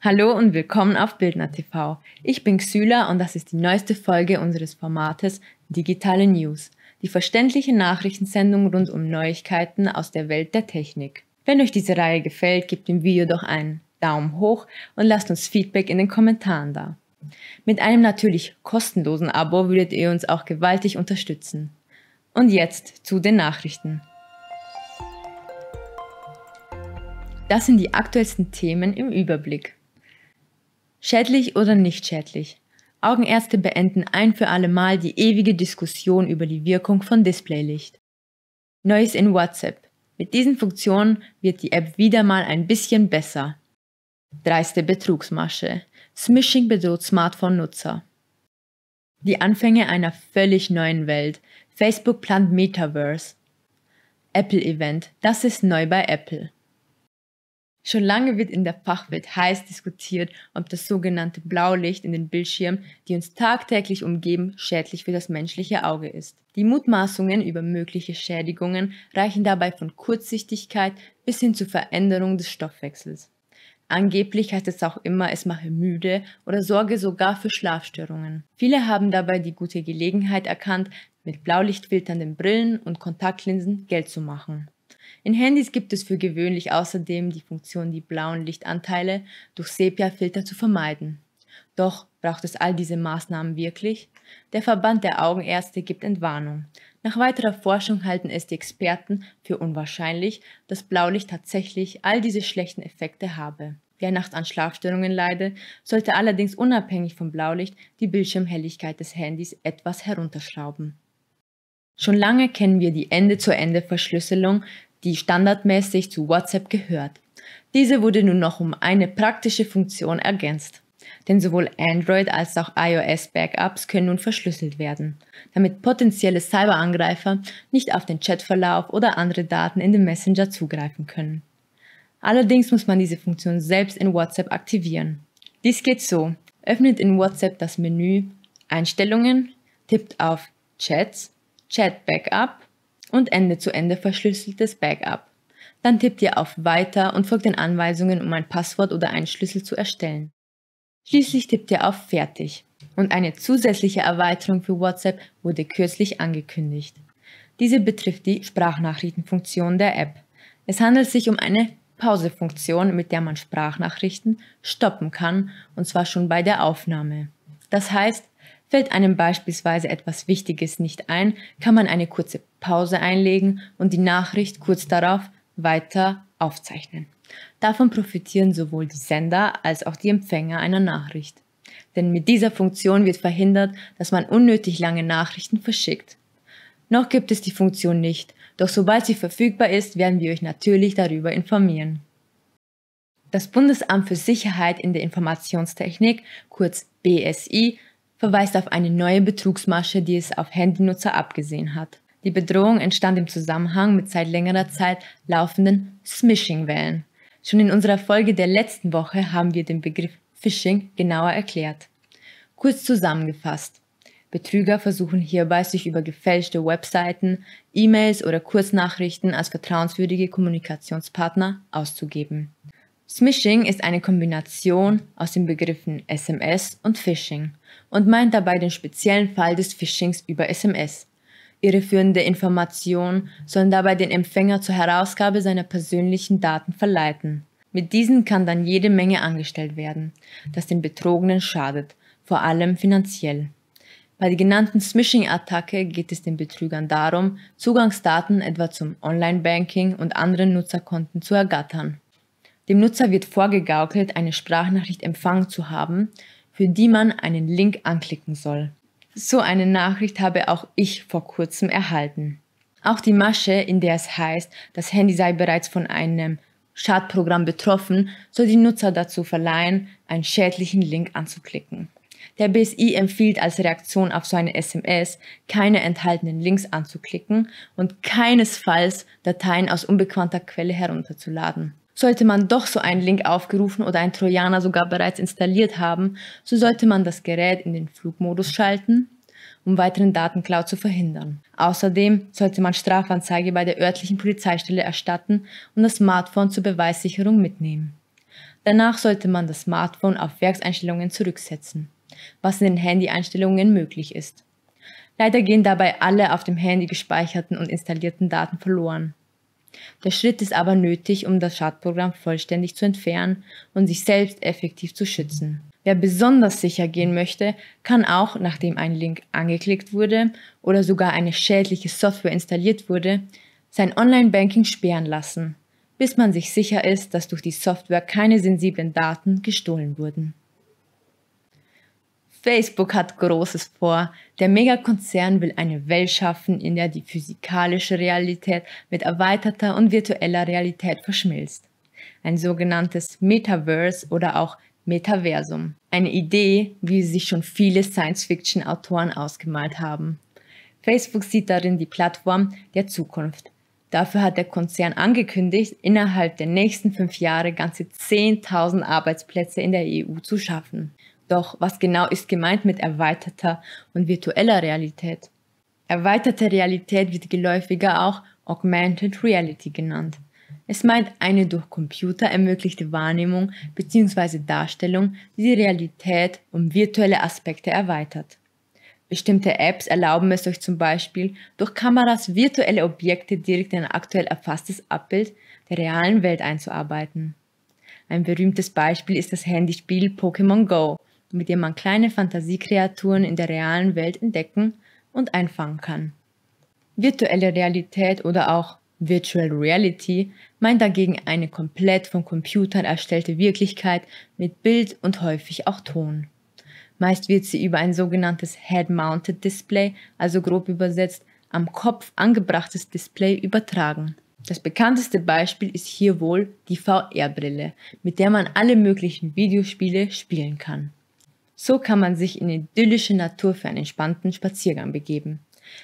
Hallo und willkommen auf Bildner TV. Ich bin Xyla und das ist die neueste Folge unseres Formates Digitale News, die verständliche Nachrichtensendung rund um Neuigkeiten aus der Welt der Technik. Wenn euch diese Reihe gefällt, gebt dem Video doch einen Daumen hoch und lasst uns Feedback in den Kommentaren da. Mit einem natürlich kostenlosen Abo würdet ihr uns auch gewaltig unterstützen. Und jetzt zu den Nachrichten. Das sind die aktuellsten Themen im Überblick. Schädlich oder nicht schädlich? Augenärzte beenden ein für alle Mal die ewige Diskussion über die Wirkung von Displaylicht. Neues in WhatsApp. Mit diesen Funktionen wird die App wieder mal ein bisschen besser. Dreiste Betrugsmasche. Smishing bedroht Smartphone-Nutzer. Die Anfänge einer völlig neuen Welt. Facebook plant Metaverse. Apple Event. Das ist neu bei Apple. Schon lange wird in der Fachwelt heiß diskutiert, ob das sogenannte Blaulicht in den Bildschirmen, die uns tagtäglich umgeben, schädlich für das menschliche Auge ist. Die Mutmaßungen über mögliche Schädigungen reichen dabei von Kurzsichtigkeit bis hin zur Veränderung des Stoffwechsels. Angeblich heißt es auch immer, es mache müde oder sorge sogar für Schlafstörungen. Viele haben dabei die gute Gelegenheit erkannt, mit blaulichtfilternden Brillen und Kontaktlinsen Geld zu machen. In Handys gibt es für gewöhnlich außerdem die Funktion, die blauen Lichtanteile durch Sepia-Filter zu vermeiden. Doch braucht es all diese Maßnahmen wirklich? Der Verband der Augenärzte gibt Entwarnung. Nach weiterer Forschung halten es die Experten für unwahrscheinlich, dass Blaulicht tatsächlich all diese schlechten Effekte habe. Wer nachts an Schlafstörungen leide, sollte allerdings unabhängig vom Blaulicht die Bildschirmhelligkeit des Handys etwas herunterschrauben. Schon lange kennen wir die Ende-zu-Ende-Verschlüsselung die standardmäßig zu WhatsApp gehört. Diese wurde nun noch um eine praktische Funktion ergänzt. Denn sowohl Android als auch iOS-Backups können nun verschlüsselt werden, damit potenzielle Cyberangreifer nicht auf den Chatverlauf oder andere Daten in dem Messenger zugreifen können. Allerdings muss man diese Funktion selbst in WhatsApp aktivieren. Dies geht so. Öffnet in WhatsApp das Menü Einstellungen, tippt auf Chats, Chat Backup und Ende zu Ende verschlüsseltes Backup. Dann tippt ihr auf Weiter und folgt den Anweisungen, um ein Passwort oder einen Schlüssel zu erstellen. Schließlich tippt ihr auf Fertig und eine zusätzliche Erweiterung für WhatsApp wurde kürzlich angekündigt. Diese betrifft die Sprachnachrichtenfunktion der App. Es handelt sich um eine Pausefunktion, mit der man Sprachnachrichten stoppen kann, und zwar schon bei der Aufnahme. Das heißt, fällt einem beispielsweise etwas Wichtiges nicht ein, kann man eine kurze Pause einlegen und die Nachricht kurz darauf weiter aufzeichnen. Davon profitieren sowohl die Sender als auch die Empfänger einer Nachricht. Denn mit dieser Funktion wird verhindert, dass man unnötig lange Nachrichten verschickt. Noch gibt es die Funktion nicht, doch sobald sie verfügbar ist, werden wir euch natürlich darüber informieren. Das Bundesamt für Sicherheit in der Informationstechnik, kurz BSI, verweist auf eine neue Betrugsmasche, die es auf Handynutzer abgesehen hat. Die Bedrohung entstand im Zusammenhang mit seit längerer Zeit laufenden Smishing-Wellen. Schon in unserer Folge der letzten Woche haben wir den Begriff Phishing genauer erklärt. Kurz zusammengefasst. Betrüger versuchen hierbei, sich über gefälschte Webseiten, E-Mails oder Kurznachrichten als vertrauenswürdige Kommunikationspartner auszugeben. Smishing ist eine Kombination aus den Begriffen SMS und Phishing und meint dabei den speziellen Fall des Phishings über SMS irreführende Informationen sollen dabei den Empfänger zur Herausgabe seiner persönlichen Daten verleiten. Mit diesen kann dann jede Menge angestellt werden, das den Betrogenen schadet, vor allem finanziell. Bei der genannten Smishing-Attacke geht es den Betrügern darum, Zugangsdaten etwa zum Online-Banking und anderen Nutzerkonten zu ergattern. Dem Nutzer wird vorgegaukelt, eine Sprachnachricht empfangen zu haben, für die man einen Link anklicken soll. So eine Nachricht habe auch ich vor kurzem erhalten. Auch die Masche, in der es heißt, das Handy sei bereits von einem Schadprogramm betroffen, soll die Nutzer dazu verleihen, einen schädlichen Link anzuklicken. Der BSI empfiehlt als Reaktion auf so eine SMS, keine enthaltenen Links anzuklicken und keinesfalls Dateien aus unbekannter Quelle herunterzuladen. Sollte man doch so einen Link aufgerufen oder einen Trojaner sogar bereits installiert haben, so sollte man das Gerät in den Flugmodus schalten, um weiteren Datenklau zu verhindern. Außerdem sollte man Strafanzeige bei der örtlichen Polizeistelle erstatten und das Smartphone zur Beweissicherung mitnehmen. Danach sollte man das Smartphone auf Werkseinstellungen zurücksetzen, was in den Handy-Einstellungen möglich ist. Leider gehen dabei alle auf dem Handy gespeicherten und installierten Daten verloren. Der Schritt ist aber nötig, um das Schadprogramm vollständig zu entfernen und sich selbst effektiv zu schützen. Wer besonders sicher gehen möchte, kann auch, nachdem ein Link angeklickt wurde oder sogar eine schädliche Software installiert wurde, sein Online-Banking sperren lassen, bis man sich sicher ist, dass durch die Software keine sensiblen Daten gestohlen wurden. Facebook hat Großes vor. Der Megakonzern will eine Welt schaffen, in der die physikalische Realität mit erweiterter und virtueller Realität verschmilzt. Ein sogenanntes Metaverse oder auch Metaversum. Eine Idee, wie sich schon viele Science-Fiction-Autoren ausgemalt haben. Facebook sieht darin die Plattform der Zukunft. Dafür hat der Konzern angekündigt, innerhalb der nächsten fünf Jahre ganze 10.000 Arbeitsplätze in der EU zu schaffen. Doch was genau ist gemeint mit erweiterter und virtueller Realität? Erweiterte Realität wird geläufiger auch Augmented Reality genannt. Es meint eine durch Computer ermöglichte Wahrnehmung bzw. Darstellung, die die Realität um virtuelle Aspekte erweitert. Bestimmte Apps erlauben es euch zum Beispiel, durch Kameras virtuelle Objekte direkt in ein aktuell erfasstes Abbild der realen Welt einzuarbeiten. Ein berühmtes Beispiel ist das Handyspiel Pokémon Go, mit dem man kleine Fantasiekreaturen in der realen Welt entdecken und einfangen kann. Virtuelle Realität oder auch Virtual Reality meint dagegen eine komplett von Computern erstellte Wirklichkeit mit Bild und häufig auch Ton. Meist wird sie über ein sogenanntes Head-Mounted Display, also grob übersetzt am Kopf angebrachtes Display, übertragen. Das bekannteste Beispiel ist hier wohl die VR-Brille, mit der man alle möglichen Videospiele spielen kann. So kann man sich in idyllische Natur für einen entspannten Spaziergang begeben.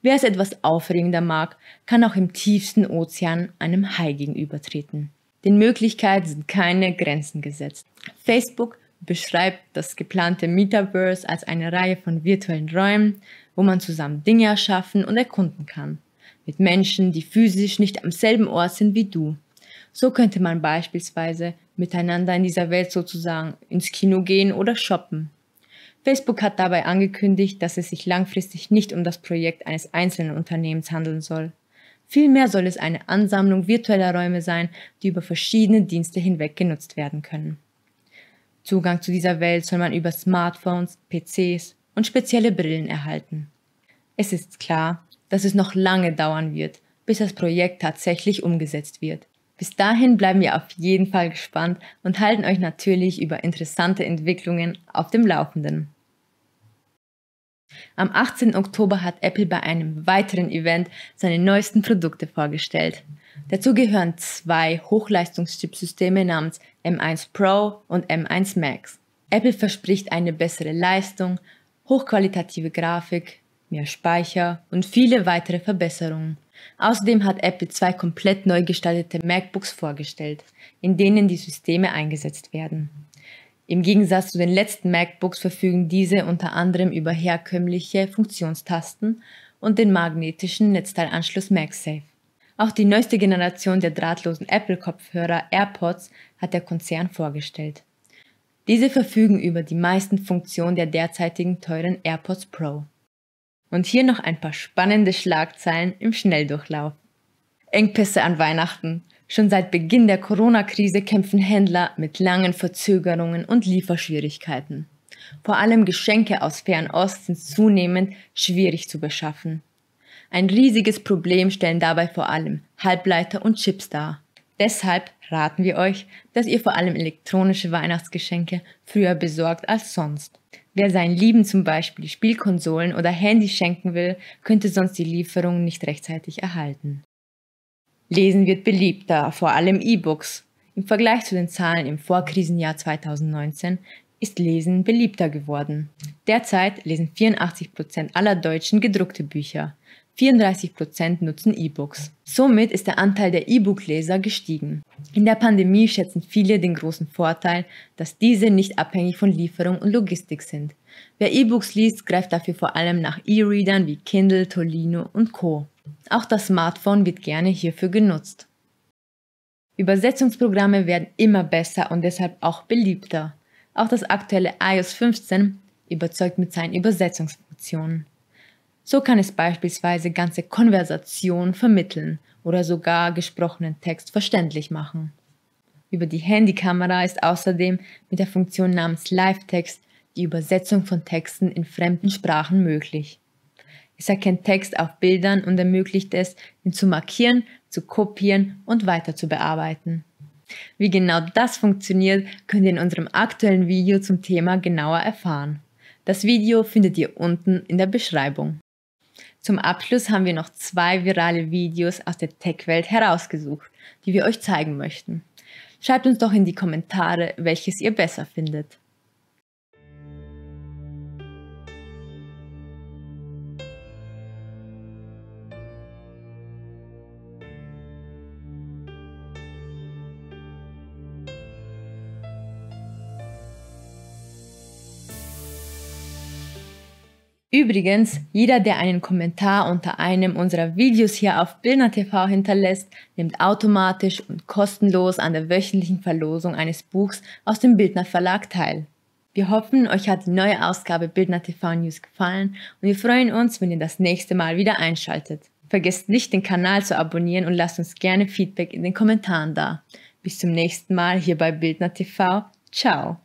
Wer es etwas aufregender mag, kann auch im tiefsten Ozean einem Hai gegenübertreten. Den Möglichkeiten sind keine Grenzen gesetzt. Facebook beschreibt das geplante Metaverse als eine Reihe von virtuellen Räumen, wo man zusammen Dinge erschaffen und erkunden kann. Mit Menschen, die physisch nicht am selben Ort sind wie du. So könnte man beispielsweise miteinander in dieser Welt sozusagen ins Kino gehen oder shoppen. Facebook hat dabei angekündigt, dass es sich langfristig nicht um das Projekt eines einzelnen Unternehmens handeln soll. Vielmehr soll es eine Ansammlung virtueller Räume sein, die über verschiedene Dienste hinweg genutzt werden können. Zugang zu dieser Welt soll man über Smartphones, PCs und spezielle Brillen erhalten. Es ist klar, dass es noch lange dauern wird, bis das Projekt tatsächlich umgesetzt wird. Bis dahin bleiben wir auf jeden Fall gespannt und halten euch natürlich über interessante Entwicklungen auf dem Laufenden. Am 18. Oktober hat Apple bei einem weiteren Event seine neuesten Produkte vorgestellt. Dazu gehören zwei Hochleistungschipsysteme namens M1 Pro und M1 Max. Apple verspricht eine bessere Leistung, hochqualitative Grafik, mehr Speicher und viele weitere Verbesserungen. Außerdem hat Apple zwei komplett neu gestaltete MacBooks vorgestellt, in denen die Systeme eingesetzt werden. Im Gegensatz zu den letzten MacBooks verfügen diese unter anderem über herkömmliche Funktionstasten und den magnetischen Netzteilanschluss MagSafe. Auch die neueste Generation der drahtlosen Apple-Kopfhörer AirPods hat der Konzern vorgestellt. Diese verfügen über die meisten Funktionen der derzeitigen teuren AirPods Pro. Und hier noch ein paar spannende Schlagzeilen im Schnelldurchlauf. Engpässe an Weihnachten. Schon seit Beginn der Corona-Krise kämpfen Händler mit langen Verzögerungen und Lieferschwierigkeiten. Vor allem Geschenke aus Fernost sind zunehmend schwierig zu beschaffen. Ein riesiges Problem stellen dabei vor allem Halbleiter und Chips dar. Deshalb raten wir euch, dass ihr vor allem elektronische Weihnachtsgeschenke früher besorgt als sonst. Wer seinen Lieben zum Beispiel Spielkonsolen oder Handys schenken will, könnte sonst die Lieferung nicht rechtzeitig erhalten. Lesen wird beliebter, vor allem E-Books. Im Vergleich zu den Zahlen im Vorkrisenjahr 2019 ist Lesen beliebter geworden. Derzeit lesen 84 Prozent aller Deutschen gedruckte Bücher. 34 nutzen E-Books. Somit ist der Anteil der E-Book-Leser gestiegen. In der Pandemie schätzen viele den großen Vorteil, dass diese nicht abhängig von Lieferung und Logistik sind. Wer E-Books liest, greift dafür vor allem nach E-Readern wie Kindle, Tolino und Co. Auch das Smartphone wird gerne hierfür genutzt. Übersetzungsprogramme werden immer besser und deshalb auch beliebter. Auch das aktuelle iOS 15 überzeugt mit seinen Übersetzungsfunktionen. So kann es beispielsweise ganze Konversationen vermitteln oder sogar gesprochenen Text verständlich machen. Über die Handykamera ist außerdem mit der Funktion namens Live-Text die Übersetzung von Texten in fremden Sprachen möglich. Es erkennt Text auf Bildern und ermöglicht es, ihn zu markieren, zu kopieren und weiter zu bearbeiten. Wie genau das funktioniert, könnt ihr in unserem aktuellen Video zum Thema genauer erfahren. Das Video findet ihr unten in der Beschreibung. Zum Abschluss haben wir noch zwei virale Videos aus der Tech-Welt herausgesucht, die wir euch zeigen möchten. Schreibt uns doch in die Kommentare, welches ihr besser findet. Übrigens, jeder, der einen Kommentar unter einem unserer Videos hier auf Billner TV hinterlässt, nimmt automatisch und kostenlos an der wöchentlichen Verlosung eines Buchs aus dem Bildner Verlag teil. Wir hoffen, euch hat die neue Ausgabe Bildner TV News gefallen und wir freuen uns, wenn ihr das nächste Mal wieder einschaltet. Vergesst nicht, den Kanal zu abonnieren und lasst uns gerne Feedback in den Kommentaren da. Bis zum nächsten Mal hier bei Bildner TV. Ciao!